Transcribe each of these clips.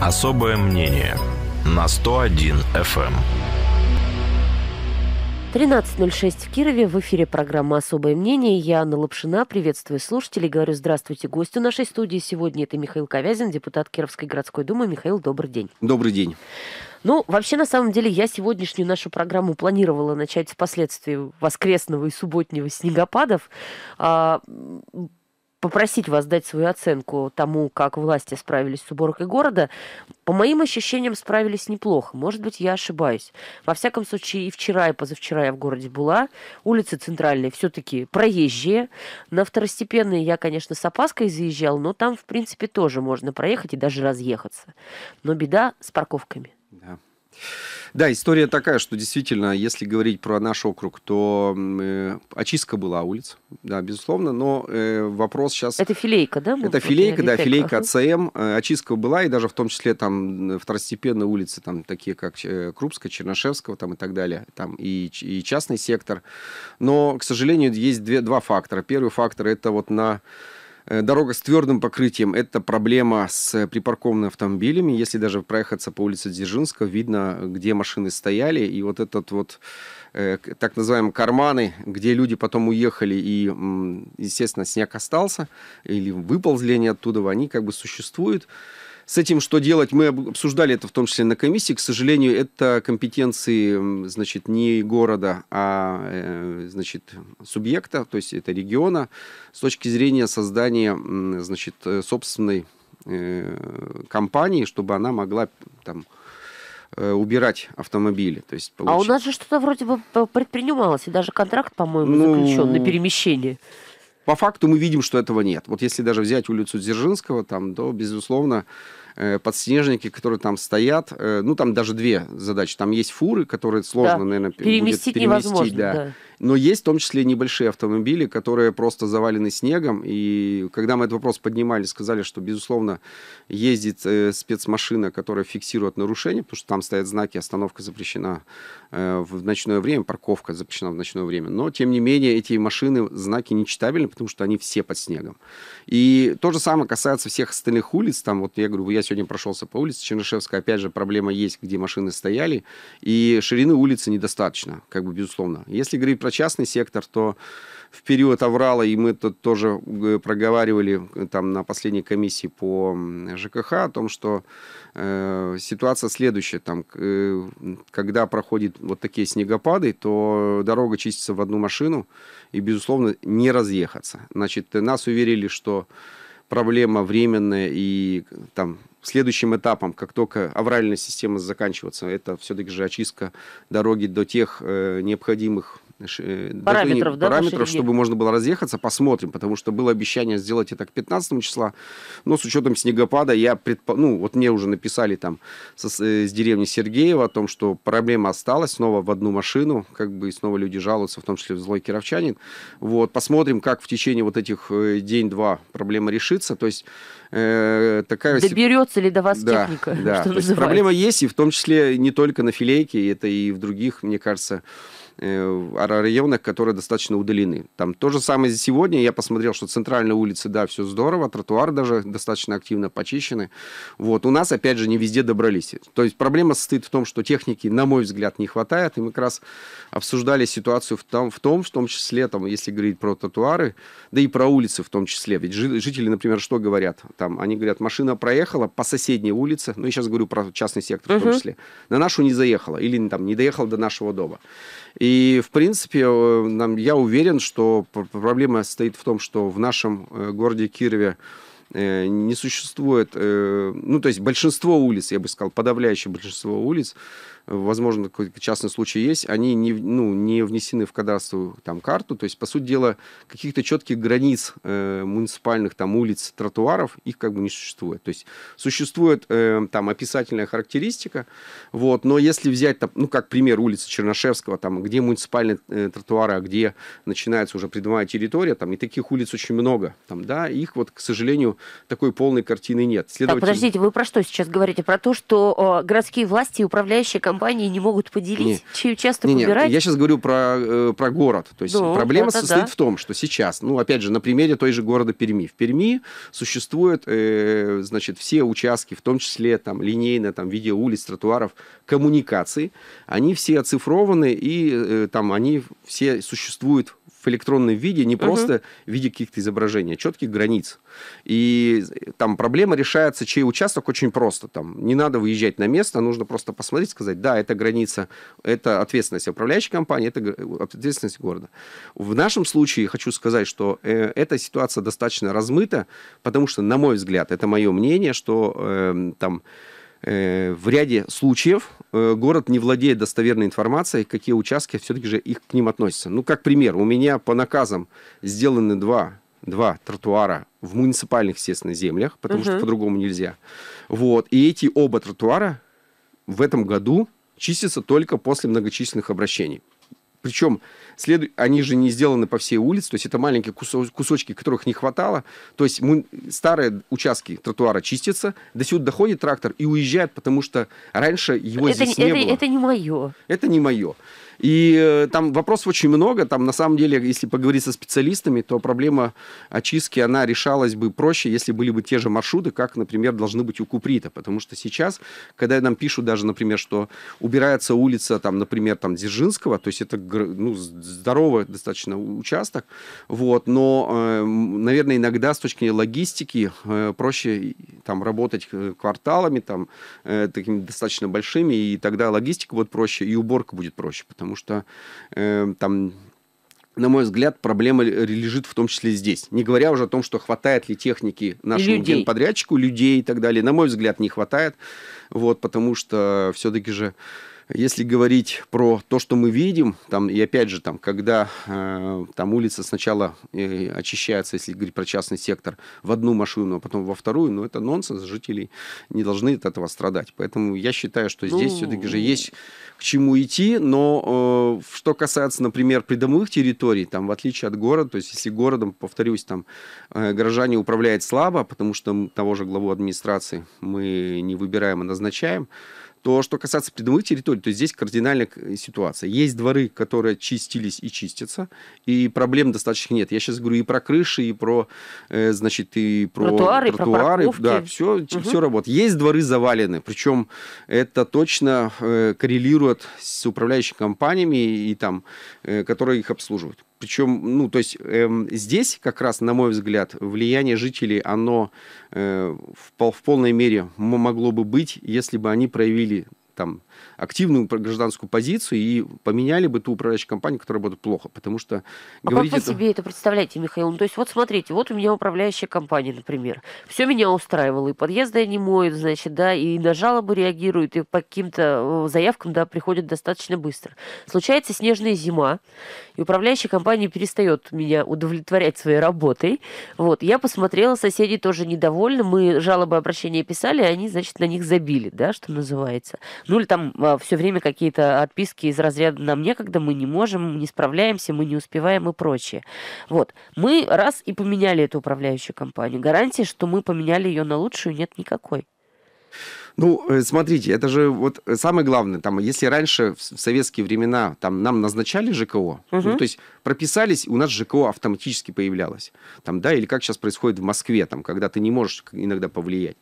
Особое мнение на 101 FM. 13.06 в Кирове. В эфире программа «Особое мнение». Я, Анна Лапшина, приветствую слушателей. Говорю здравствуйте гостю нашей студии. Сегодня это Михаил Ковязин, депутат Кировской городской думы. Михаил, добрый день. Добрый день. Ну, вообще, на самом деле, я сегодняшнюю нашу программу планировала начать с последствий воскресного и субботнего снегопадов. А, попросить вас дать свою оценку тому, как власти справились с уборкой города. По моим ощущениям, справились неплохо. Может быть, я ошибаюсь. Во всяком случае, и вчера, и позавчера я в городе была. Улицы центральные все-таки проезжие. На второстепенные я, конечно, с опаской заезжал, но там, в принципе, тоже можно проехать и даже разъехаться. Но беда с парковками. Да. Да, история такая, что действительно, если говорить про наш округ, то э, очистка была улиц, да, безусловно, но э, вопрос сейчас... Это филейка, да? Это филейка, да, филейка АЦМ. Э, очистка была, и даже в том числе там второстепенные улицы, там такие как э, Крупская, Чернышевского там и так далее, там и, и частный сектор. Но, к сожалению, есть две, два фактора. Первый фактор — это вот на Э, дорога с твердым покрытием – это проблема с припаркованными автомобилями. Если даже проехаться по улице Дзержинска, видно, где машины стояли. И вот этот вот э, так называемые карманы, где люди потом уехали и, естественно, снег остался или выползли они оттуда, они как бы существуют. С этим что делать? Мы обсуждали это в том числе на комиссии. К сожалению, это компетенции значит, не города, а э, значит, субъекта, то есть это региона, с точки зрения создания значит, э, собственной э, компании, чтобы она могла там, убирать автомобили. То есть получить... А у нас же что-то вроде бы предпринималось, и даже контракт, по-моему, ну... заключен на перемещение. По факту мы видим, что этого нет. Вот если даже взять улицу Дзержинского, там, то, безусловно, Э, подснежники, которые там стоят. Э, ну, там даже две задачи. Там есть фуры, которые сложно, да. наверное, переместить будет Невозможно, да. Да. Но есть в том числе небольшие автомобили, которые просто завалены снегом. И когда мы этот вопрос поднимали, сказали, что, безусловно, ездит э, спецмашина, которая фиксирует нарушения, потому что там стоят знаки «Остановка запрещена э, в ночное время», «Парковка запрещена в ночное время». Но, тем не менее, эти машины, знаки нечитабельны, потому что они все под снегом. И то же самое касается всех остальных улиц. Там, вот я говорю, я сегодня прошелся по улице Чернышевская, опять же, проблема есть, где машины стояли, и ширины улицы недостаточно, как бы, безусловно. Если говорить про частный сектор, то в период аврала, и мы тут тоже э, проговаривали э, там на последней комиссии по ЖКХ о том, что э, ситуация следующая, там, э, когда проходят вот такие снегопады, то дорога чистится в одну машину, и, безусловно, не разъехаться. Значит, нас уверили, что проблема временная и там следующим этапом, как только авральная система заканчивается, это все-таки же очистка дороги до тех э, необходимых Э, э, параметров, да, параметров чтобы можно было разъехаться, посмотрим, потому что было обещание сделать это к 15 числа, но с учетом снегопада я предпо... ну вот мне уже написали там со, с э, деревни Сергеева о том, что проблема осталась снова в одну машину, как бы и снова люди жалуются, в том числе в злой кировчанин. Вот, посмотрим, как в течение вот этих день-два проблема решится, то есть э, такая... Доберется ли до вас да, техника, да. что то есть проблема есть, и в том числе не только на филейке, это и в других, мне кажется, Э, о районах, которые достаточно удалены. Там то же самое сегодня. Я посмотрел, что центральные улицы, да, все здорово, Тротуары даже достаточно активно почищены. Вот. У нас, опять же, не везде добрались. То есть проблема состоит в том, что техники, на мой взгляд, не хватает. И мы как раз обсуждали ситуацию в том, в том, в том числе, там, если говорить про тротуары, да и про улицы в том числе. Ведь жители, например, что говорят? Там, они говорят, машина проехала по соседней улице, ну, я сейчас говорю про частный сектор uh-huh. в том числе, на нашу не заехала или там, не доехала до нашего дома. И, в принципе, э, я уверен, что проблема состоит в том, что в нашем э, городе Кирове э, не существует, ну, то есть большинство улиц, я бы сказал, подавляющее большинство улиц возможно, какой-то частный случай есть, они не, ну, не внесены в кадастровую там, карту. То есть, по сути дела, каких-то четких границ э, муниципальных там, улиц, тротуаров, их как бы не существует. То есть, существует э, там описательная характеристика, вот, но если взять, там, ну, как пример улицы Чернышевского, там, где муниципальные э, тротуары, а где начинается уже придомовая территория, там, и таких улиц очень много, там, да, их вот, к сожалению, такой полной картины нет. Следовательно... Так, подождите, вы про что сейчас говорите? Про то, что э, городские власти и управляющие компании не могут поделить, не, часто не, не, Я сейчас говорю про, э, про город. То есть ну, проблема состоит да. в том, что сейчас, ну, опять же, на примере той же города Перми. В Перми существуют, э, значит, все участки, в том числе там линейно, там, в виде улиц, тротуаров, коммуникации. Они все оцифрованы, и э, там они все существуют в электронном виде, не просто в виде каких-то изображений, а четких границ. И там проблема решается, чей участок очень просто. Там не надо выезжать на место, нужно просто посмотреть, сказать, да, это граница, это ответственность управляющей компании, это ответственность города. В нашем случае хочу сказать, что э, эта ситуация достаточно размыта, потому что, на мой взгляд, это мое мнение, что э, там Э, в ряде случаев э, город не владеет достоверной информацией, какие участки все-таки же их к ним относятся. Ну, как пример, у меня по наказам сделаны два, два тротуара в муниципальных, естественно, землях, потому угу. что по-другому нельзя. Вот. И эти оба тротуара в этом году чистятся только после многочисленных обращений. Причем след... они же не сделаны по всей улице, то есть это маленькие кусочки, которых не хватало. То есть мы... старые участки тротуара чистятся, до сюда доходит трактор и уезжает, потому что раньше его это, здесь не это, было. Это не мое. Это не мое. И э, там вопросов очень много. Там, на самом деле, если поговорить со специалистами, то проблема очистки, она решалась бы проще, если были бы те же маршруты, как, например, должны быть у Куприта. Потому что сейчас, когда нам пишут даже, например, что убирается улица, там, например, там, Дзержинского, то есть это ну, здоровый достаточно участок, вот, но, эм, наверное, иногда с точки зрения логистики э, проще там работать э, кварталами, там, такими достаточно большими, и тогда логистика будет проще, и уборка будет проще, потому потому что э, там на мой взгляд, проблема лежит в том числе здесь. Не говоря уже о том, что хватает ли техники нашему людей. генподрядчику, людей и так далее. На мой взгляд, не хватает. Вот, потому что все-таки же если говорить про то, что мы видим, там, и опять же, там, когда э, там улица сначала э, очищается, если говорить про частный сектор, в одну машину, а потом во вторую, ну, это нонсенс, жители не должны от этого страдать. Поэтому я считаю, что здесь ну... все-таки же ну. есть к чему идти, но э, что касается, например, придомовых территорий, там, в отличие от города, то есть если городом, повторюсь, там, э, горожане управляют слабо, потому что того же главу администрации мы не выбираем, а назначаем, то, что касается придомовых территорий, то здесь кардинальная э, ситуация. Есть дворы, которые чистились и чистятся, и проблем достаточно нет. Я сейчас говорю и про крыши, и про, э, значит, и про тротуары, тротуары и про да, все, угу. все работает. Есть дворы завалены, причем это точно э, коррелирует с управляющими компаниями и там, которые их обслуживают. Причем, ну, то есть эм, здесь как раз, на мой взгляд, влияние жителей, оно э, в, в полной мере могло бы быть, если бы они проявили там активную гражданскую позицию и поменяли бы ту управляющую компанию, которая работает плохо, потому что... А как вы это... себе это представляете, Михаил? Ну, то есть вот смотрите, вот у меня управляющая компания, например, все меня устраивало, и подъезды они моют, значит, да, и на жалобы реагируют, и по каким-то э, заявкам, да, приходят достаточно быстро. Случается снежная зима, и управляющая компания перестает меня удовлетворять своей работой. Вот, я посмотрела, соседи тоже недовольны, мы жалобы, обращения писали, а они, значит, на них забили, да, что называется. Ну или там а, все время какие-то отписки из разряда «нам некогда», «мы не можем», «не справляемся», «мы не успеваем» и прочее. Вот. Мы раз и поменяли эту управляющую компанию. Гарантии, что мы поменяли ее на лучшую, нет никакой. Ну, э, смотрите, это же вот самое главное, там, если раньше в советские времена там нам назначали ЖКО, угу. ну, то есть прописались, у нас ЖКО автоматически появлялось, там, да, или как сейчас происходит в Москве, там, когда ты не можешь иногда повлиять,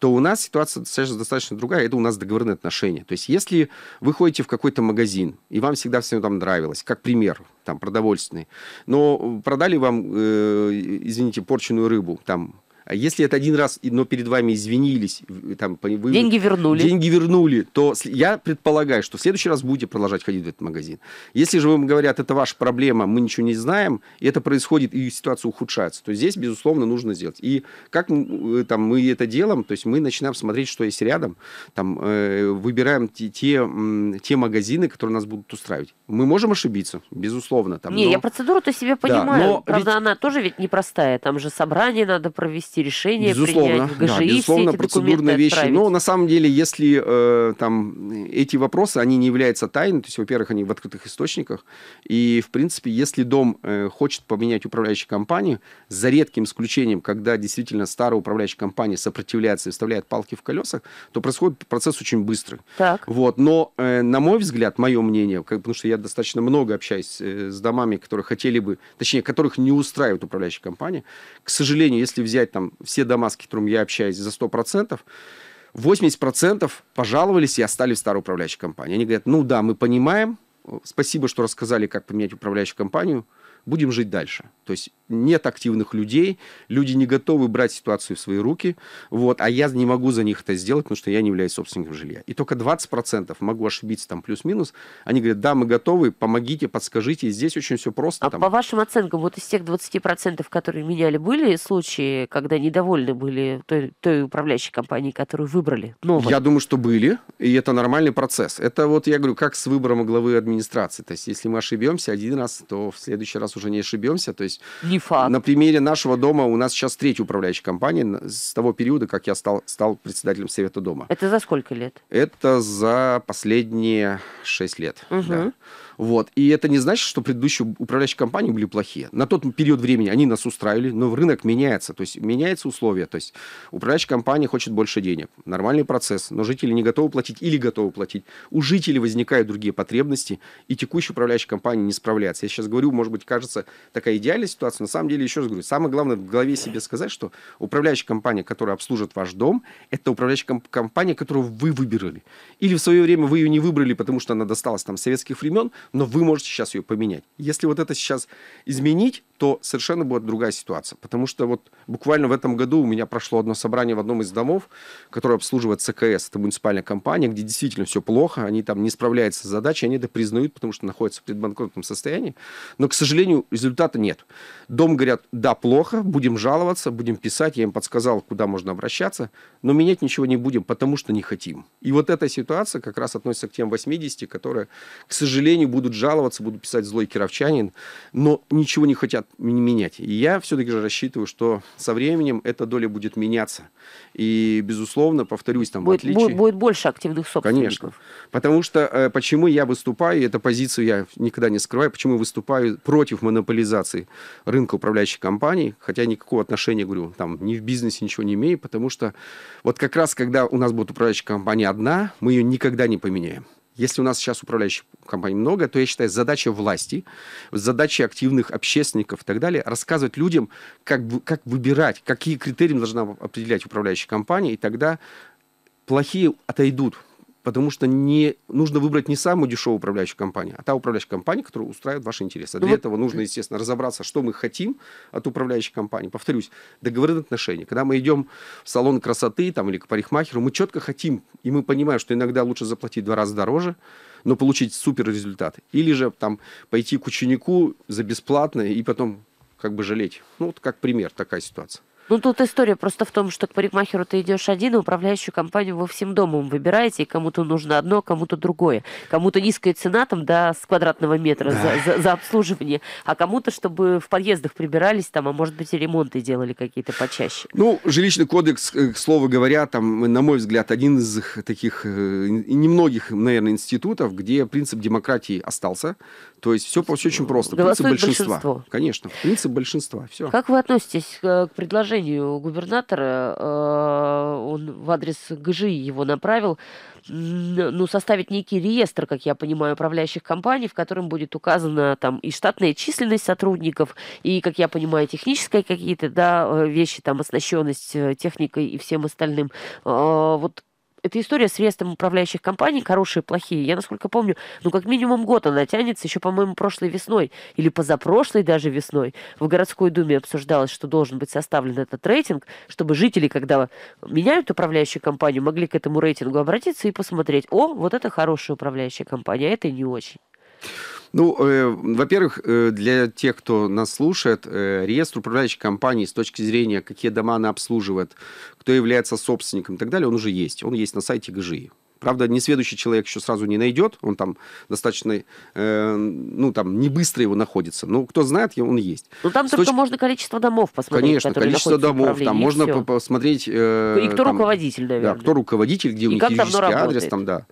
то у нас ситуация достаточно, достаточно другая, это у нас договорные отношения. То есть если вы ходите в какой-то магазин, и вам всегда все там нравилось, как пример, там, продовольственный, но продали вам, э, извините, порченую рыбу, там, а если это один раз, но перед вами извинились, там, вы, деньги вернули. Деньги вернули, то я предполагаю, что в следующий раз будете продолжать ходить в этот магазин. Если же вам говорят, это ваша проблема, мы ничего не знаем, и это происходит, и ситуация ухудшается, то здесь, безусловно, нужно сделать. И как э, там, мы это делаем, то есть мы начинаем смотреть, что есть рядом, там, э, выбираем те, те, те магазины, которые нас будут устраивать. Мы можем ошибиться, безусловно. Там, не, но... я процедуру-то себе понимаю. Да, но Правда, ведь... она тоже ведь непростая. Там же собрание надо провести, вынести решение, безусловно, принять в ГЖИ да, безусловно, все эти процедурные вещи. Но на самом деле, если э, там эти вопросы, они не являются тайной, то есть, во-первых, они в открытых источниках, и, в принципе, если дом э, хочет поменять управляющую компанию, за редким исключением, когда действительно старая управляющая компания сопротивляется и вставляет палки в колесах, то происходит процесс очень быстрый. Так. Вот. Но, э, на мой взгляд, мое мнение, как, потому что я достаточно много общаюсь э, с домами, которые хотели бы, точнее, которых не устраивает управляющая компания, к сожалению, если взять там все дома, с которыми я общаюсь, за 100%, 80% пожаловались и остались в старой управляющей компании. Они говорят, ну да, мы понимаем, Спасибо, что рассказали, как поменять управляющую компанию. Будем жить дальше. То есть нет активных людей, люди не готовы брать ситуацию в свои руки, вот, а я не могу за них это сделать, потому что я не являюсь собственником жилья. И только 20%, могу ошибиться там плюс-минус, они говорят, да, мы готовы, помогите, подскажите, здесь очень все просто. А там. по вашим оценкам, вот из тех 20%, которые меняли, были случаи, когда недовольны были той, той управляющей компанией, которую выбрали? Новой? Я думаю, что были, и это нормальный процесс. Это вот, я говорю, как с выбором главы администрации администрации. То есть, если мы ошибемся один раз, то в следующий раз уже не ошибемся. То есть, не факт. на примере нашего дома у нас сейчас третья управляющая компания с того периода, как я стал, стал председателем Совета дома. Это за сколько лет? Это за последние шесть лет. Угу. Да. Вот. И это не значит, что предыдущие управляющие компании были плохие. На тот период времени они нас устраивали, но рынок меняется, то есть меняются условия. То есть управляющая компания хочет больше денег. Нормальный процесс, но жители не готовы платить или готовы платить. У жителей возникают другие потребности, и текущая управляющая компания не справляется. Я сейчас говорю, может быть, кажется, такая идеальная ситуация. На самом деле, еще раз говорю, самое главное в голове себе сказать, что управляющая компания, которая обслужит ваш дом, это управляющая комп- компания, которую вы выбирали. Или в свое время вы ее не выбрали, потому что она досталась там советских времен, но вы можете сейчас ее поменять. Если вот это сейчас изменить, то совершенно будет другая ситуация. Потому что вот буквально в этом году у меня прошло одно собрание в одном из домов, которое обслуживает ЦКС, это муниципальная компания, где действительно все плохо, они там не справляются с задачей, они это признают, потому что находятся в предбанкротном состоянии. Но, к сожалению, результата нет. Дом говорят, да, плохо, будем жаловаться, будем писать, я им подсказал, куда можно обращаться, но менять ничего не будем, потому что не хотим. И вот эта ситуация как раз относится к тем 80, которые, к сожалению, будут жаловаться, будут писать злой кировчанин, но ничего не хотят менять. И я все-таки же рассчитываю, что со временем эта доля будет меняться. И, безусловно, повторюсь, там будет, в отличие... Будет больше активных собственников. Конечно. Потому что э, почему я выступаю, и эту позицию я никогда не скрываю, почему я выступаю против монополизации рынка управляющих компаний, хотя никакого отношения, говорю, там ни в бизнесе ничего не имею, потому что вот как раз, когда у нас будет управляющая компания одна, мы ее никогда не поменяем. Если у нас сейчас управляющих компаний много, то я считаю, задача власти, задача активных общественников и так далее, рассказывать людям, как, как выбирать, какие критерии должна определять управляющая компания, и тогда плохие отойдут потому что не, нужно выбрать не самую дешевую управляющую компанию, а та управляющая компания, которая устраивает ваши интересы. А для ну этого нужно, естественно, разобраться, что мы хотим от управляющей компании. Повторюсь, договорные отношения. Когда мы идем в салон красоты там, или к парикмахеру, мы четко хотим, и мы понимаем, что иногда лучше заплатить два раза дороже, но получить супер результат. Или же там пойти к ученику за бесплатное и потом как бы жалеть. Ну, вот как пример такая ситуация. Ну, тут история просто в том, что к парикмахеру ты идешь один, а управляющую компанию вы всем домом выбираете, и кому-то нужно одно, кому-то другое. Кому-то низкая цена там, да, с квадратного метра да. за, за, за обслуживание, а кому-то, чтобы в подъездах прибирались там, а может быть и ремонты делали какие-то почаще. Ну, жилищный кодекс, э, к слову говоря, там, на мой взгляд, один из таких э, немногих, наверное, институтов, где принцип демократии остался. То есть все, все очень просто. Голосует принцип большинства. большинство. Конечно, принцип большинства. Все. Как вы относитесь э, к предложению распоряжению губернатора, э, он в адрес ГЖИ его направил, ну, составить некий реестр, как я понимаю, управляющих компаний, в котором будет указана там и штатная численность сотрудников, и, как я понимаю, техническая какие-то, да, э, вещи, там, оснащенность э, техникой и всем остальным. А, вот эта история с рестом управляющих компаний, хорошие, плохие, я, насколько помню, ну, как минимум год она тянется, еще, по-моему, прошлой весной или позапрошлой даже весной в городской думе обсуждалось, что должен быть составлен этот рейтинг, чтобы жители, когда меняют управляющую компанию, могли к этому рейтингу обратиться и посмотреть, о, вот это хорошая управляющая компания, а это не очень. Ну, э, во-первых, э, для тех, кто нас слушает, э, реестр управляющих компаний с точки зрения, какие дома она обслуживает, кто является собственником и так далее, он уже есть. Он есть на сайте ГЖИ. Правда, несведущий человек еще сразу не найдет, он там достаточно, э, ну, там, не быстро его находится. Но кто знает, он есть. Ну, там только точки... можно количество домов посмотреть, Конечно, количество домов, там можно все. посмотреть... Э, и кто там, руководитель, наверное. Да, кто руководитель, где и у них юридический адрес, там, да.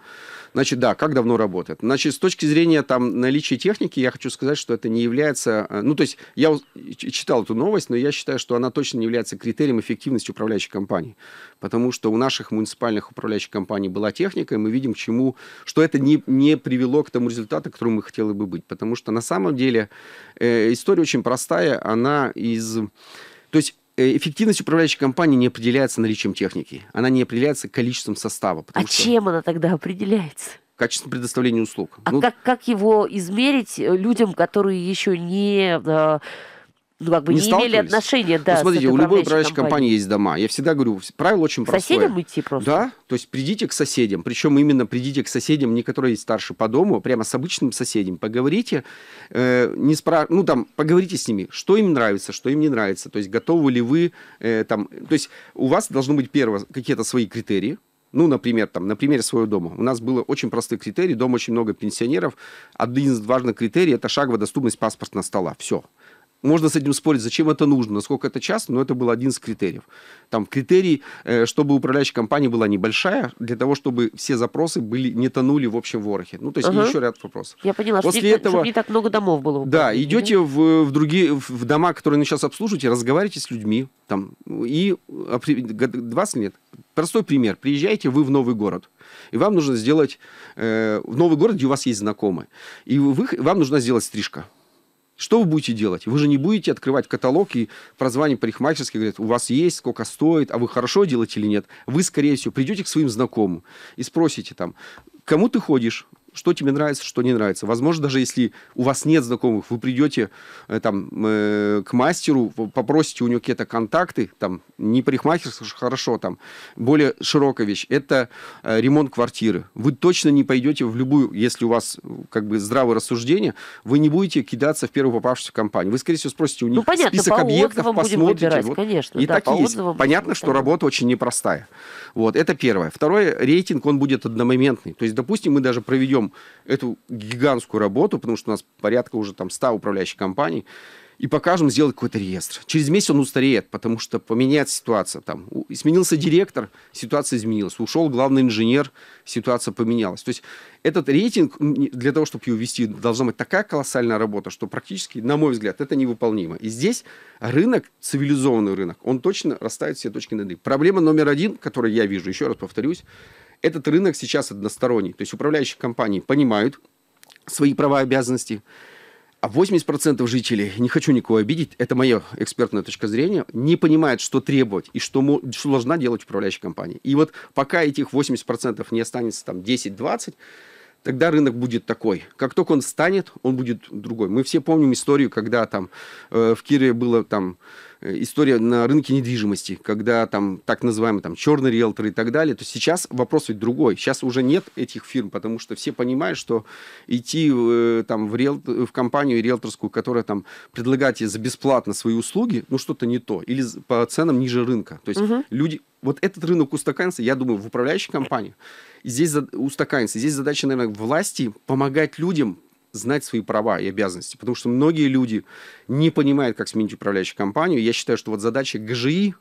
Значит, да, как давно работает. Значит, с точки зрения там, наличия техники, я хочу сказать, что это не является... Э, ну, то есть, я читал эту новость, но я считаю, что она точно не является критерием эффективности управляющей компании. Потому что у наших муниципальных управляющих компаний была техника, и мы видим, к чему, что это не, не привело к тому результату, которым мы хотели бы быть. Потому что на самом деле э, история очень простая. Она из... То есть Э, эффективность управляющей компании не определяется наличием техники. Она не определяется количеством состава. А что... чем она тогда определяется? Качеством предоставления услуг. А ну, как, как его измерить э, людям, которые еще не э, ну, как бы не, не имели отношения, да. Ну, смотрите, у любой управляющей компании. есть дома. Я всегда говорю, правило очень к простое. соседям идти просто? Да, то есть придите к соседям, причем именно придите к соседям, не которые старше по дому, а прямо с обычным соседем поговорите, э, не спра... ну, там, поговорите с ними, что им нравится, что им не нравится, то есть готовы ли вы, э, там, то есть у вас должны быть, первые какие-то свои критерии, ну, например, там, на примере своего дома. У нас было очень простые критерии, дом очень много пенсионеров. Один из важных критерий – это шаговая доступность паспортного стола. Все. Можно с этим спорить, зачем это нужно, насколько это часто, но это был один из критериев. Там критерий, э, чтобы управляющая компания была небольшая, для того, чтобы все запросы были, не тонули в общем ворохе. Ну, то есть угу. еще ряд вопросов. Я поняла, После чтобы, этого, чтобы не так много домов было. Да, идете в, в другие, в дома, которые вы сейчас обслуживаете, разговаривайте с людьми, там, и 20 лет. Простой пример. Приезжаете вы в новый город, и вам нужно сделать э, в новый город, где у вас есть знакомые, и вы, вам нужно сделать стрижка. Что вы будете делать? Вы же не будете открывать каталог и прозвание парикмахерских говорят, у вас есть, сколько стоит, а вы хорошо делаете или нет. Вы, скорее всего, придете к своим знакомым и спросите там, кому ты ходишь, что тебе нравится, что не нравится. Возможно, даже если у вас нет знакомых, вы придете э, там, э, к мастеру, попросите у него какие-то контакты, там, не парикмахерство, хорошо, там, более широкая вещь. Это э, ремонт квартиры. Вы точно не пойдете в любую, если у вас как бы здравое рассуждение, вы не будете кидаться в первую попавшуюся компанию. Вы, скорее всего, спросите у них ну, понятно, список по объектов, посмотрите. Выбирать, вот. конечно, и да, так и есть. Понятно, что работа очень непростая. Вот, это первое. Второе, рейтинг, он будет одномоментный. То есть, допустим, мы даже проведем эту гигантскую работу, потому что у нас порядка уже там 100 управляющих компаний, и покажем сделать какой-то реестр. Через месяц он устареет, потому что поменяется ситуация. Там, сменился директор, ситуация изменилась. Ушел главный инженер, ситуация поменялась. То есть этот рейтинг, для того, чтобы его вести, должна быть такая колоссальная работа, что практически, на мой взгляд, это невыполнимо. И здесь рынок, цивилизованный рынок, он точно расставит все точки над «и». Проблема номер один, которую я вижу, еще раз повторюсь, этот рынок сейчас односторонний. То есть управляющие компании понимают свои права и обязанности, а 80% жителей, не хочу никого обидеть, это моя экспертная точка зрения, не понимает, что требовать и что, что должна делать управляющая компания. И вот пока этих 80% не останется там 10-20, тогда рынок будет такой. Как только он станет, он будет другой. Мы все помним историю, когда там э, в Кире было там Э, история на рынке недвижимости, когда там так называемые там черные риэлторы и так далее, то сейчас вопрос ведь другой. Сейчас уже нет этих фирм, потому что все понимают, что идти э, там в, риэл... в компанию риэлторскую, которая там предлагает тебе за бесплатно свои услуги, ну что-то не то, или по ценам ниже рынка. То есть угу. люди вот этот рынок устаканится, я думаю, в управляющей компании. Здесь устаканится. Здесь задача, наверное, власти помогать людям знать свои права и обязанности, потому что многие люди не понимают, как сменить управляющую компанию. Я считаю, что вот задача ГЖИ,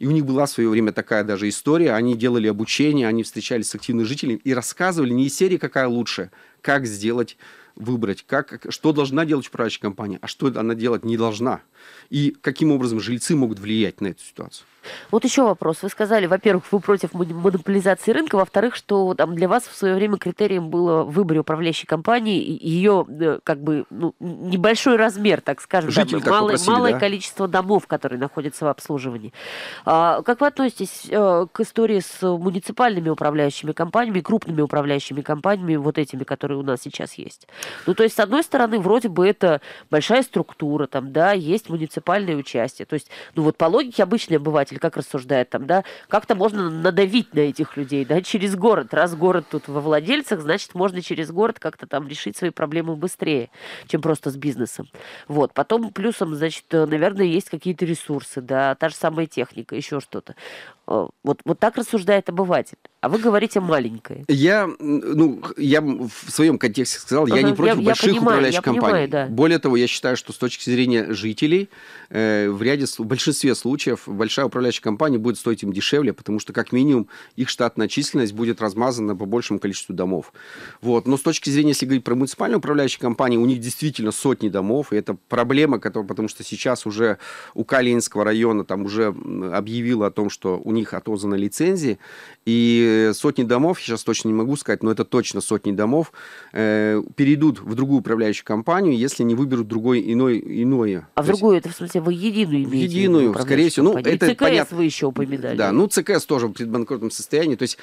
и у них была в свое время такая даже история. Они делали обучение, они встречались с активными жителями и рассказывали не из серии «Какая лучше?», как сделать выбрать, как, что должна делать управляющая компания, а что она делать не должна, и каким образом жильцы могут влиять на эту ситуацию. Вот еще вопрос. Вы сказали, во-первых, вы против монополизации рынка, во-вторых, что там для вас в свое время критерием было в выборе управляющей компании ее э, как бы ну, небольшой размер, так скажем, Жители там, малое, попросили, малое да? количество домов, которые находятся в обслуживании. А, как вы относитесь а, к истории с муниципальными управляющими компаниями, крупными управляющими компаниями, вот этими, которые у нас сейчас есть? Ну, то есть, с одной стороны, вроде бы это большая структура, там, да, есть муниципальное участие. То есть, ну, вот по логике обычный обыватель как рассуждает там, да, как-то можно надавить на этих людей, да, через город. Раз город тут во владельцах, значит, можно через город как-то там решить свои проблемы быстрее, чем просто с бизнесом. Вот. Потом плюсом, значит, э, наверное, есть какие-то ресурсы, да, та же самая техника, еще что-то. Э, вот, вот так рассуждает обыватель. А вы говорите маленькое. Я, ну, я в своем контексте сказал, uh я не я против я, больших я понимаю, управляющих компаний. Понимаю, да. Более того, я считаю, что с точки зрения жителей э, в ряде, в большинстве случаев большая управляющая компания будет стоить им дешевле, потому что как минимум их штатная численность будет размазана по большему количеству домов. Вот. Но с точки зрения, если говорить про муниципальные управляющие компании, у них действительно сотни домов, и это проблема, которая, потому что сейчас уже у Калининского района там уже объявила о том, что у них отозваны лицензии, и сотни домов, сейчас точно не могу сказать, но это точно сотни домов, э, перейдут уйдут в другую управляющую компанию, если не выберут другой иной, иное. А в другую, это в смысле вы единую имеете? Единую, скорее всего. Ну, это ЦКС понятно. вы еще упоминали. Да, ну ЦКС тоже в предбанкротном состоянии. То есть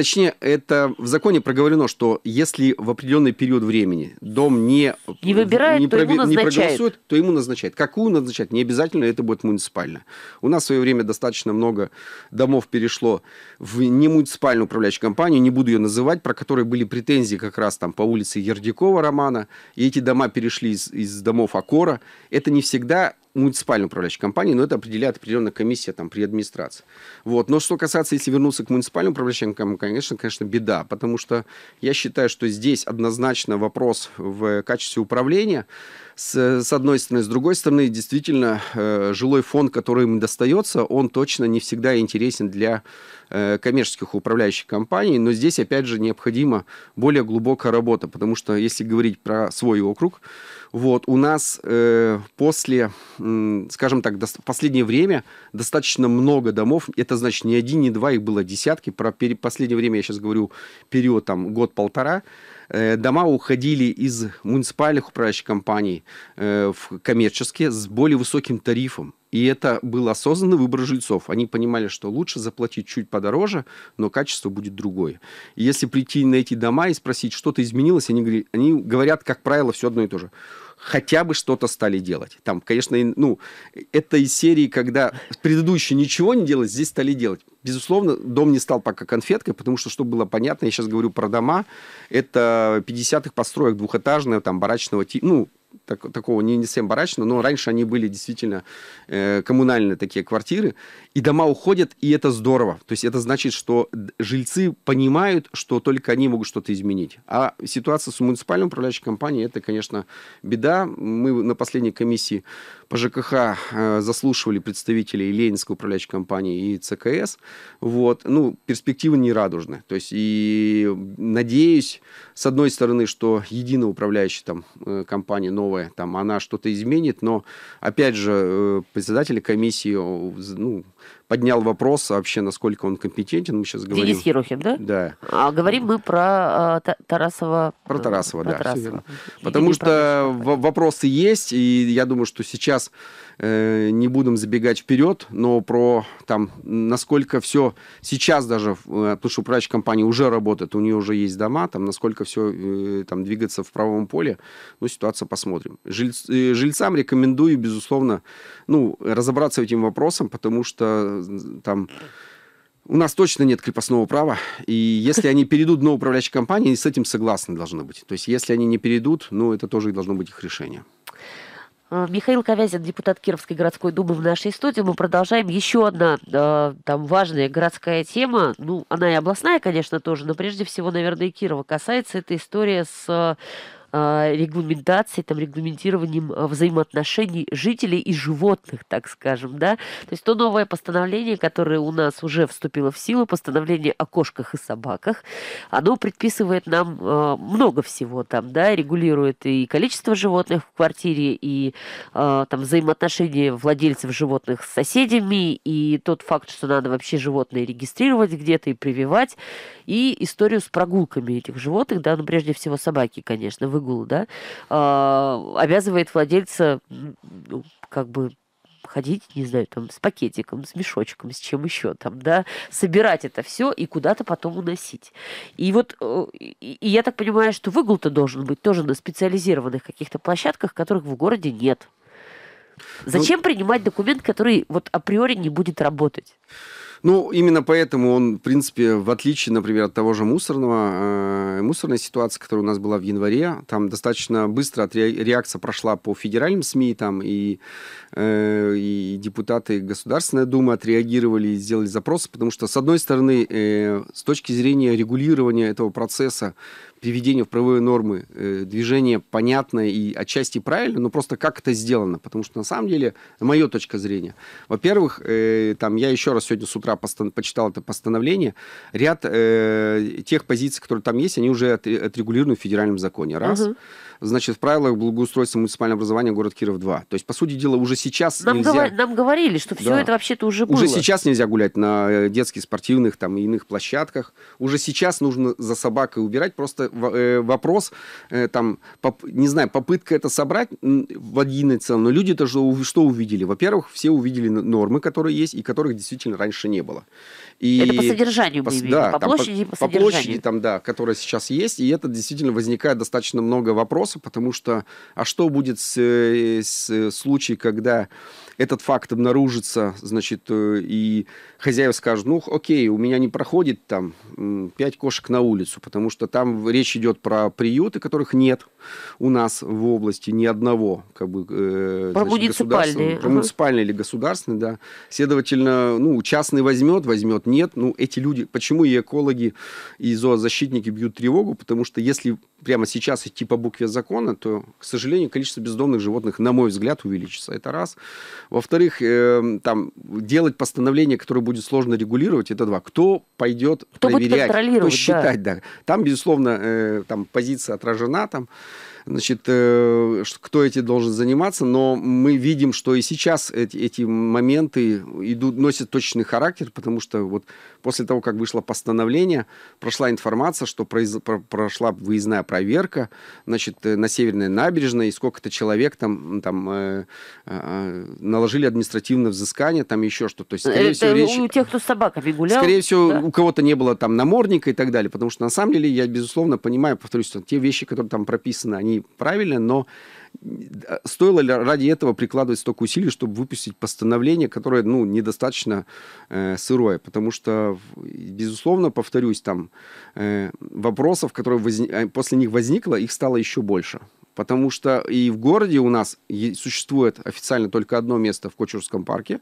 Точнее, это в законе проговорено, что если в определенный период времени дом не, не выбирает, не, то ему не проголосует, то ему назначают. Какую назначать? Не обязательно это будет муниципально. У нас в свое время достаточно много домов перешло в не муниципальную управляющую компанию, не буду ее называть, про которые были претензии как раз там по улице Ердикова Романа, и эти дома перешли из, из домов Акора. Это не всегда муниципальной управляющей компании, но это определяет определенная комиссия там, при администрации. Вот. Но что касается, если вернуться к муниципальным управляющим компаниям, конечно, конечно, беда, потому что я считаю, что здесь однозначно вопрос в качестве управления, с, с одной стороны. С другой стороны, действительно, э, жилой фонд, который им достается, он точно не всегда интересен для э, коммерческих управляющих компаний. Но здесь, опять же, необходима более глубокая работа, потому что, если говорить про свой округ, вот, у нас э, после, э, скажем так, в последнее время достаточно много домов, это значит не один, не два, их было десятки, про последнее время я сейчас говорю период там год-полтора, Э, дома уходили из муниципальных управляющих компаний э, в коммерческие с более высоким тарифом. И это был осознанный выбор жильцов. Они понимали, что лучше заплатить чуть подороже, но качество будет другое. И если прийти на эти дома и спросить, что-то изменилось, они, говорят, они говорят, как правило, все одно и то же. Хотя бы что-то стали делать. Там, конечно, ну, это из серии, когда предыдущие ничего не делали, здесь стали делать. Безусловно, дом не стал пока конфеткой, потому что, чтобы было понятно, я сейчас говорю про дома, это 50-х построек двухэтажные, там, барачного типа, ну, так, такого не, не совсем барачного, но раньше они были действительно э, коммунальные такие квартиры, и дома уходят, и это здорово. То есть это значит, что жильцы понимают, что только они могут что-то изменить. А ситуация с муниципальной управляющей компанией, это, конечно, беда. Мы на последней комиссии по ЖКХ э, заслушивали представителей Ленинской управляющей компании и ЦКС. Вот. Ну, перспективы не радужны. То есть и надеюсь, с одной стороны, что единая управляющая там, э, компания, новое, там она что-то изменит, но, опять же, э, председатели комиссии э, ну, поднял вопрос вообще, насколько он компетентен. Мы сейчас говорим... Денис Ерохин, да? Да. А говорим мы про э, Тарасова. Про Тарасова, про да. Тарасова. Потому что вопросы есть, и я думаю, что сейчас э, не будем забегать вперед, но про там, насколько все сейчас даже, э, потому что управляющая компания уже работает, у нее уже есть дома, там, насколько все э, там двигаться в правом поле, ну, ситуация посмотрим. Жильц, жильцам рекомендую, безусловно, ну, разобраться этим вопросом, потому что Э, там у нас точно нет крепостного права, и если они перейдут новую управляющую компанию, они с этим согласны должны быть. То есть если они не перейдут, ну, это тоже и должно быть их решение. Э, Михаил Ковязин, депутат Кировской городской думы в нашей студии. Мы продолжаем. Еще одна э, там важная городская тема. Ну, она и областная, конечно, тоже, но прежде всего, наверное, и Кирова касается. Это история с э, а, регламентацией, там, регламентированием а, взаимоотношений жителей и животных, так скажем, да. То есть то новое постановление, которое у нас уже вступило в силу, постановление о кошках и собаках, оно предписывает нам а, много всего там, да, регулирует и количество животных в квартире, и там взаимоотношения владельцев животных с соседями, и тот факт, что надо вообще животные регистрировать где-то и прививать, и историю с прогулками этих животных, да, ну, прежде всего собаки, конечно, вы выгул, да, а, обязывает владельца ну, как бы ходить, не знаю, там, с пакетиком, с мешочком, с чем еще там, да, собирать это все и куда-то потом уносить. И вот, э, и я так понимаю, что выгул-то должен быть тоже на специализированных каких-то площадках, которых в городе нет. Ну, Зачем ну, принимать документ, который вот априори не будет работать? Ну, именно поэтому он, в принципе, в отличие, например, от того же мусорного, э, мусорной ситуации, которая у нас была в январе, там достаточно быстро реакция прошла по федеральным СМИ, там и, э, и депутаты Государственной Думы отреагировали и сделали запросы, потому что, с одной стороны, э, с точки зрения регулирования этого процесса, приведение в правовые нормы э, движение понятно и отчасти правильно, но просто как это сделано, потому что на самом деле, мое точка зрения, во-первых, э, там я еще раз сегодня с утра постан- почитал это постановление, ряд э, тех позиций, которые там есть, они уже от- отрегулированы в федеральном законе, раз. Угу значит, в правилах благоустройства муниципального образования город Киров-2. То есть, по сути дела, уже сейчас нам нельзя... Говор... Нам говорили, что все да. это вообще-то уже было. Уже сейчас нельзя гулять на э, детских, спортивных там и иных площадках. Уже сейчас нужно за собакой убирать. Просто э, вопрос, э, там, поп... не знаю, попытка это собрать в один целом. Но люди-то что увидели? Во-первых, все увидели нормы, которые есть, и которых действительно раньше не было. И... Это по содержанию по... да, по там, площади по, по содержанию. По площади, там, да, которая сейчас есть, и это действительно возникает достаточно много вопросов, вопроса, потому что а что будет с, э, с э, случаем, когда этот факт обнаружится, значит, э, и хозяева скажут, ну, окей, у меня не проходит там пять кошек на улицу, потому что там речь идет про приюты, которых нет у нас в области ни одного, как бы, про значит, муниципальные. Про муниципальные или государственные, да. Следовательно, ну, частный возьмет, возьмет, нет. Ну, эти люди, почему и экологи, и зоозащитники бьют тревогу, потому что если прямо сейчас идти по букве закона, закона, то, к сожалению, количество бездомных животных, на мой взгляд, увеличится. Это раз. Во-вторых, э, там, делать постановление, которое будет сложно регулировать, это два. Кто пойдет кто проверять, будет кто считать, да. да. Там, безусловно, э, там позиция отражена, там, значит, э, кто эти должен заниматься, но мы видим, что и сейчас эти, эти моменты идут, носят точный характер, потому что вот после того, как вышло постановление, прошла информация, что произ... прошла выездная проверка, значит, э, на Северной набережной, и сколько-то человек там, там э, э, наложили административное взыскание, там еще что-то. То есть, скорее Это всего, речь... у тех, кто с собаками гулял. Скорее всего, да? у кого-то не было там намордника и так далее, потому что на самом деле я, безусловно, понимаю, повторюсь, те вещи, которые там прописаны, они они правильны, но э, стоило ли ради этого прикладывать столько усилий, чтобы выпустить постановление, которое, ну, недостаточно э, сырое, потому что, безусловно, повторюсь, там э, вопросов, которые возник, э, после них возникло, их стало еще больше потому что и в городе у нас существует официально только одно место в Кочурском парке,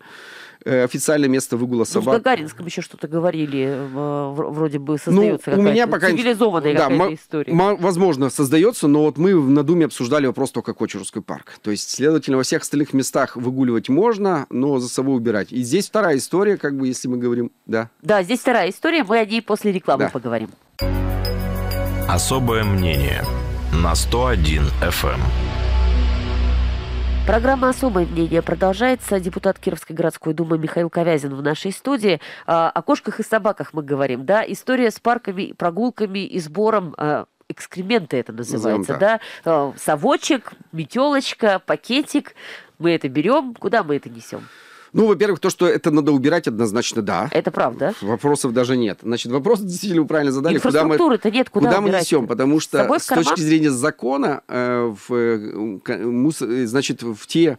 э, официальное место выгула собак. Ну, в Гагаринском еще что-то говорили, э, вроде бы создается ну, у меня пока цивилизованная да, какая-то история. Возможно, создается, но вот мы на Думе обсуждали вопрос только Кочурский парк. То есть, следовательно, во всех остальных местах выгуливать можно, но за собой убирать. И здесь вторая история, как бы, если мы говорим, да. Да, здесь вторая история, мы о ней после рекламы да. поговорим. Особое мнение – на 101 FM. Эм. Программа «Особое мнение» продолжается. Депутат Кировской городской думы Михаил Ковязин в нашей студии. А, о кошках и собаках мы говорим, да? История с парками, прогулками и сбором а, экскременты это называется, да? да? Совочек, метелочка, пакетик. Мы это берем, куда мы это несем? Ну, во-первых, то, что это надо убирать, однозначно да. Это правда. Вопросов даже нет. Значит, вопрос действительно вы правильно задали. Куда мы, нет, куда, куда мы несем? Потому что с, с точки зрения закона, э, в, э, мус, э, значит, в те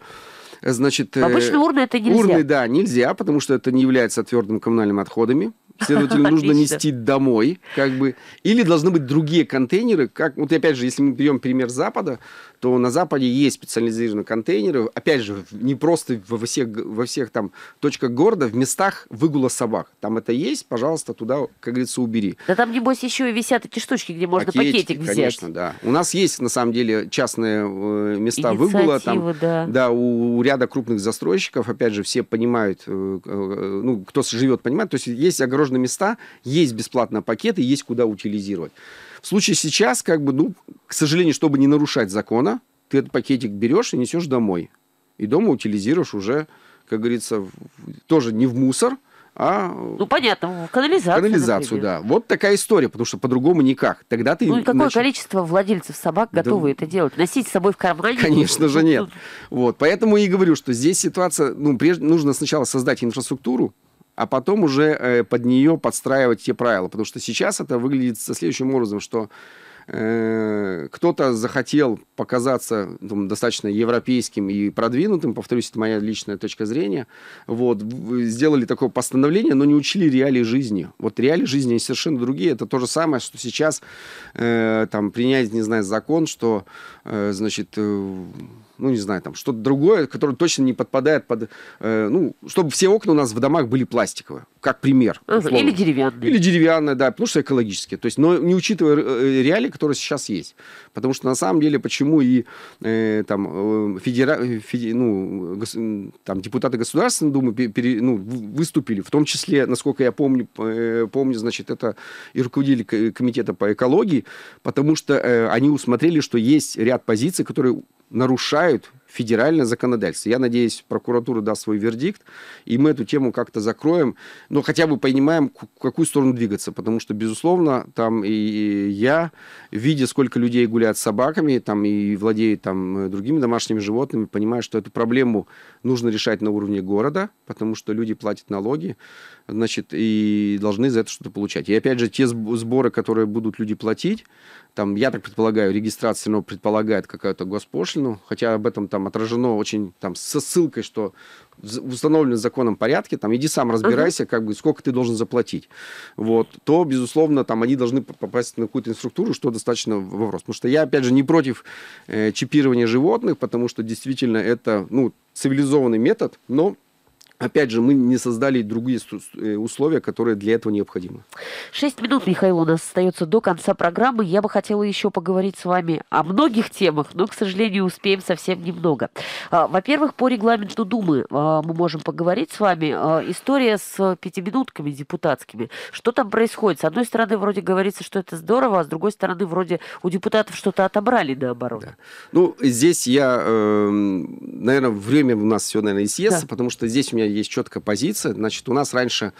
э, значит... Э, Обычно урны это нельзя. Урны, да, нельзя, потому что это не является твердым коммунальными отходами. Следовательно, нужно нести домой, как бы. Или должны быть другие контейнеры, как... Вот опять же, если мы берем пример Запада, то на Западе есть специализированные контейнеры. Опять же, не просто во всех, во всех там точках города, в местах выгула собак. Там это есть, пожалуйста, туда, как говорится, убери. Да там, небось, еще и висят эти штучки, где можно пакетики, пакетик взять. Конечно, да. У нас есть, на самом деле, частные э, места выгула. Там, да. Да, у, у ряда крупных застройщиков, опять же, все понимают, э, э, ну, кто живет, понимает. То есть есть огороженные места, есть бесплатные пакеты, есть куда утилизировать. В случае сейчас, как бы, ну, к сожалению, чтобы не нарушать закона, ты этот пакетик берешь и несешь домой. И дома утилизируешь уже, как говорится, тоже не в мусор, а... Ну, понятно, в канализацию. Канализацию, например. да. Вот такая история, потому что по-другому никак. Тогда ты... Ну, и какое нач... количество владельцев собак готовы да... это делать? Носить с собой в кармане? Конечно же нет. Вот, поэтому и говорю, что здесь ситуация... Ну, прежде нужно сначала создать инфраструктуру, а потом уже э, под нее подстраивать те правила. Потому что сейчас это выглядит со следующим образом, что э, кто-то захотел показаться там, достаточно европейским и продвинутым, повторюсь, это моя личная точка зрения, вот, сделали такое постановление, но не учли реалии жизни. Вот реалии жизни совершенно другие. Это то же самое, что сейчас э, там, принять, не знаю, закон, что, э, значит, э, ну, не знаю, там, что-то другое, которое точно не подпадает под... Э, ну, чтобы все окна у нас в домах были пластиковые, как пример. Условно. Или деревянные. Или деревянные, да, потому что экологические. То есть, но не учитывая э, э, реалии, которые сейчас есть. Потому что, на самом деле, почему и э, там, э, федера... федер... ну, гос... там, депутаты Государственной Думы пере... ну, выступили, в том числе, насколько я помню, э, помню, значит, это и руководили Комитета по экологии, потому что э, они усмотрели, что есть ряд позиций, которые нарушают федеральное законодательство. Я надеюсь, прокуратура даст свой вердикт, и мы эту тему как-то закроем, но хотя бы понимаем, в какую сторону двигаться, потому что, безусловно, там и я, видя, сколько людей гуляют с собаками, там и владеют там э, другими домашними животными, понимаю, что эту проблему нужно решать на уровне города, потому что люди платят налоги, значит, и должны за это что-то получать. И опять же, те сборы, которые будут люди платить, там, я так предполагаю, регистрация, но предполагает какую-то госпошлину, хотя об этом там там отражено очень там со ссылкой, что в установленном законом порядке, там, иди сам разбирайся, uh-huh. как бы, сколько ты должен заплатить, вот, то, безусловно, там, они должны попасть на какую-то инструктуру, что достаточно вопрос. Потому что я, опять же, не против э, чипирования животных, потому что действительно это, ну, цивилизованный метод, но Опять же, мы не создали другие э, условия, которые для этого необходимы. Шесть минут, Михаил, у нас остается до конца программы. Я бы хотела еще поговорить с вами о многих темах, но, к сожалению, успеем совсем немного. А, во-первых, по регламенту Думы а, мы можем поговорить с вами. А, история с пятиминутками депутатскими. Что там происходит? С одной стороны, вроде говорится, что это здорово, а с другой стороны, вроде у депутатов что-то отобрали, наоборот. Да. Ну, здесь я, эм, наверное, время у нас все, наверное, и съестся, да. потому что здесь у меня есть четкая позиция. Значит, у нас раньше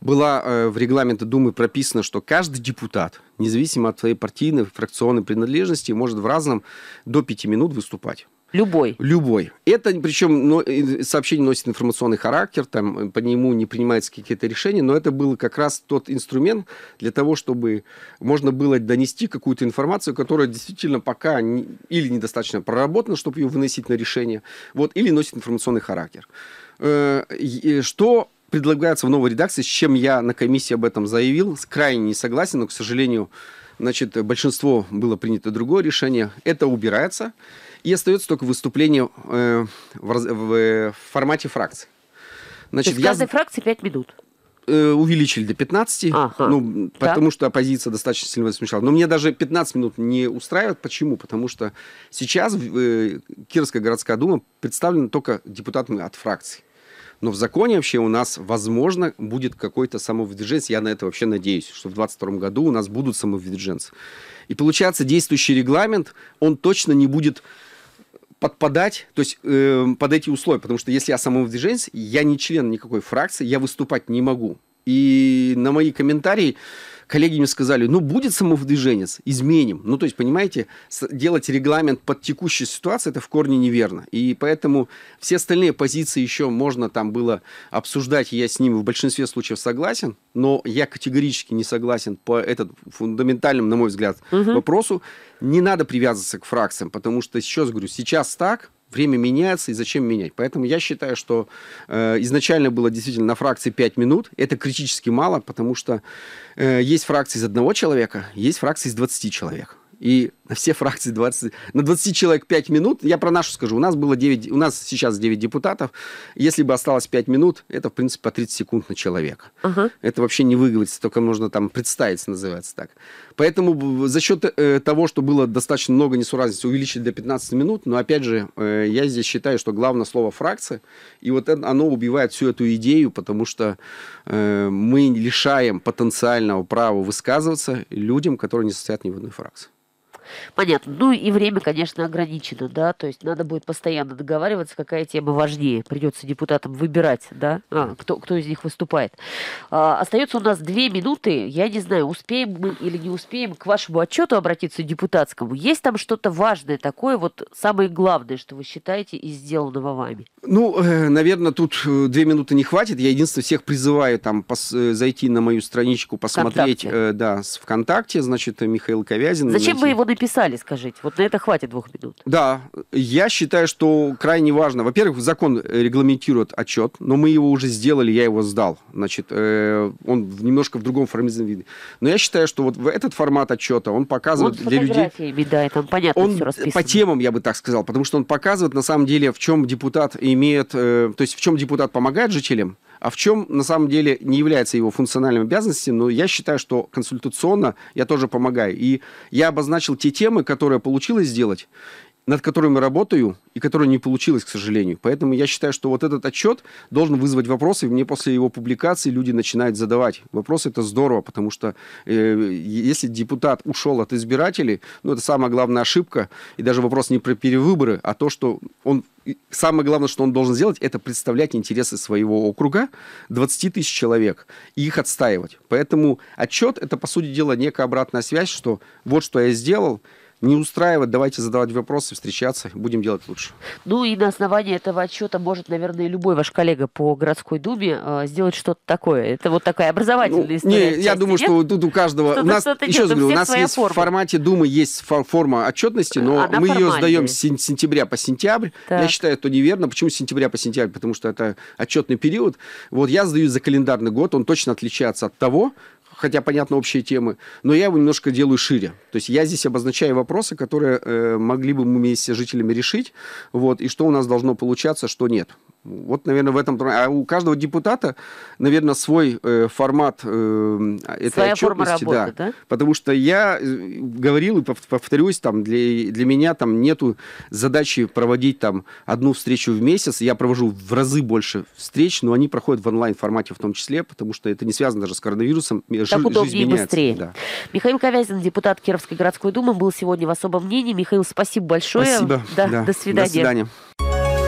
была э, в регламенте Думы прописано, что каждый депутат, независимо от своей партийной, фракционной принадлежности, может в разном до пяти минут выступать. Любой. Любой. Это, причем, но, э, сообщение носит информационный характер, там э, по нему не принимаются какие-то решения, но это был как раз тот инструмент для того, чтобы можно было донести какую-то информацию, которая действительно пока не, или недостаточно проработана, чтобы ее выносить на решение, вот, или носит информационный характер. Э, что предлагается в новой редакции, с чем я на комиссии об этом заявил, крайне не согласен, но, к сожалению, значит, большинство было принято другое решение. Это убирается, и остается только выступление э, в, в, в э, формате фракции. Значит, То есть я... фракции 5 минут? увеличили до 15, ага. ну, потому да. что оппозиция достаточно сильно возмущала. Но мне даже 15 минут не устраивает. Почему? Потому что сейчас э, Кировская городская дума представлена только депутатами от фракций. Но в законе вообще у нас, возможно, будет какой-то самовыдвиженец. Я на это вообще надеюсь, что в 2022 году у нас будут самовыдвиженцы. И получается, действующий регламент, он точно не будет подпадать, то есть э, под эти условия, потому что если я самовыдвиженец, я не член никакой фракции, я выступать не могу. И на мои комментарии коллеги мне сказали, ну, будет самовыдвиженец, изменим. Ну, то есть, понимаете, делать регламент под текущую ситуацию, это в корне неверно. И поэтому все остальные позиции еще можно там было обсуждать, я с ними в большинстве случаев согласен, но я категорически не согласен по этому фундаментальному, на мой взгляд, угу. вопросу. Не надо привязываться к фракциям, потому что, еще сейчас говорю, сейчас так, время меняется и зачем менять. Поэтому я считаю, что э, изначально было действительно на фракции 5 минут. Это критически мало, потому что э, есть фракции из одного человека, есть фракции из 20 человек. И на все фракции 20, на 20 человек 5 минут. Я про нашу скажу. У нас было 9, у нас сейчас 9 депутатов. Если бы осталось 5 минут, это, в принципе, по 30 секунд на человека. Uh-huh. Это вообще не выговорится, только можно там представиться, называется так. Поэтому за счет э, того, что было достаточно много несуразности, увеличить до 15 минут, но, опять же, э, я здесь считаю, что главное слово фракция, и вот это, оно убивает всю эту идею, потому что э, мы лишаем потенциального права высказываться людям, которые не состоят ни в одной фракции. Понятно. Ну и время, конечно, ограничено, да, то есть надо будет постоянно договариваться, какая тема важнее. Придется депутатам выбирать, да, а, кто, кто из них выступает. А, остается у нас две минуты. Я не знаю, успеем мы или не успеем к вашему отчету обратиться депутатскому. Есть там что-то важное такое, вот самое главное, что вы считаете из сделанного вами? Ну, э, наверное, тут э, две минуты не хватит. Я единственное всех призываю там пос- э, зайти на мою страничку, посмотреть, Вконтакте. э, да, с ВКонтакте, значит, Михаил Ковязин. Зачем значит... вы его написали? написали, скажите? Вот на это хватит двух минут. Да, я считаю, что крайне важно. Во-первых, закон регламентирует отчет, но мы его уже сделали, я его сдал. Значит, э, он немножко в другом формате виде. Но я считаю, что вот этот формат отчета, он показывает вот для людей... да, там понятно он все расписано. По темам, я бы так сказал, потому что он показывает, на самом деле, в чем депутат имеет... Э, то есть в чем депутат помогает жителям, а в чем, на самом деле, не является его функциональной обязанностью, но я считаю, что консультационно я тоже помогаю. И я обозначил те темы, которые получилось сделать, над которым я работаю и которое не получилось, к сожалению. Поэтому я считаю, что вот этот отчет должен вызвать вопросы. И мне после его публикации люди начинают задавать вопросы. Это здорово, потому что э, если депутат ушел от избирателей, ну это самая главная ошибка. И даже вопрос не про перевыборы, а то, что он самое главное, что он должен сделать, это представлять интересы своего округа, 20 тысяч человек, и их отстаивать. Поэтому отчет – это, по сути дела, некая обратная связь, что вот что я сделал – не устраивает, давайте задавать вопросы, встречаться, будем делать лучше. Ну и на основании этого отчета может, наверное, любой ваш коллега по городской думе э, сделать что-то такое. Это вот такая ну, образовательная ну, история. Не, части, я думаю, нет? что тут у каждого... Что-то, у нас, что-то еще раз говорю, у нас есть форма. в формате думы есть форма отчетности, но Она мы формальная. ее сдаем с сентября по сентябрь. Так. Я считаю, это неверно. Почему с сентября по сентябрь? Потому что это отчетный период. Вот я сдаю за календарный год, он точно отличается от того, хотя, понятно, общие темы, но я его немножко делаю шире. То есть я здесь обозначаю вопросы, которые э, могли бы мы вместе с жителями решить, вот, и что у нас должно получаться, что нет. Вот, наверное, в этом... А у каждого депутата, наверное, свой э, формат э, этой Своя Форма работы, да. да? Потому что я э, говорил и повторюсь, там, для, для меня там нету задачи проводить там одну встречу в месяц. Я провожу в разы больше встреч, но они проходят в онлайн-формате в том числе, потому что это не связано даже с коронавирусом. Э, так удобнее жизнь меняется. быстрее. Да. Михаил Ковязин, депутат Кировской городской думы, был сегодня в особом мнении. Михаил, спасибо большое. Спасибо. Да, да. До свидания. До свидания.